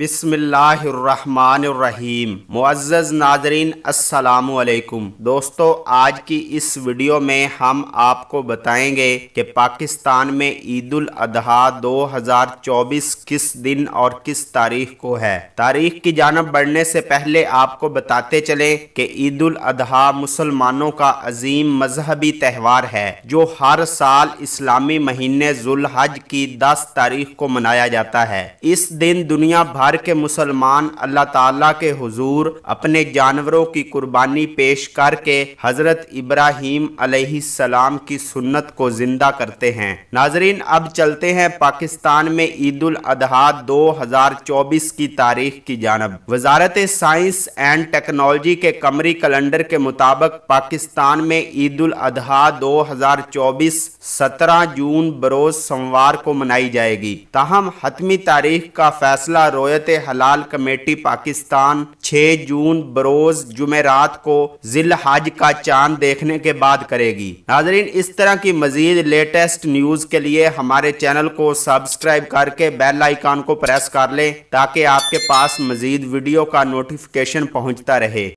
बिसमीम मुआज़ नाजरीन असलकुम दोस्तों आज की इस वीडियो में हम आपको बताएंगे कि पाकिस्तान में ईद उल हजार 2024 किस दिन और किस तारीख को है तारीख की जानब बढ़ने से पहले आपको बताते चले कि ईद उल अजहा मुसलमानों का अजीम मजहबी त्यौहार है जो हर साल इस्लामी महीने जुल हज की 10 तारीख को मनाया जाता है इस दिन दुनिया भर के मुसलमान अल्लाह ताला के हुजूर अपने जानवरों की कुर्बानी पेश करके हजरत इब्राहिम सलाम की सुन्नत को जिंदा करते हैं नाजरीन अब चलते हैं पाकिस्तान में ईद उल अजहा 2024 की तारीख की जानब वजारत साइंस एंड टेक्नोलॉजी के कमरी कैलेंडर के मुताबिक पाकिस्तान में ईद उल हजार चौबीस 17 जून बरोज सोमवार को मनाई जाएगी ताहम हतमी तारीख का फैसला रोया रोयत हलाल कमेटी पाकिस्तान 6 जून बरोज जुमेरात को जिल हज का चांद देखने के बाद करेगी नाजरीन इस तरह की मजीद लेटेस्ट न्यूज के लिए हमारे चैनल को सब्सक्राइब करके बेल आइकान को प्रेस कर लें ताकि आपके पास मजीद वीडियो का नोटिफिकेशन पहुंचता रहे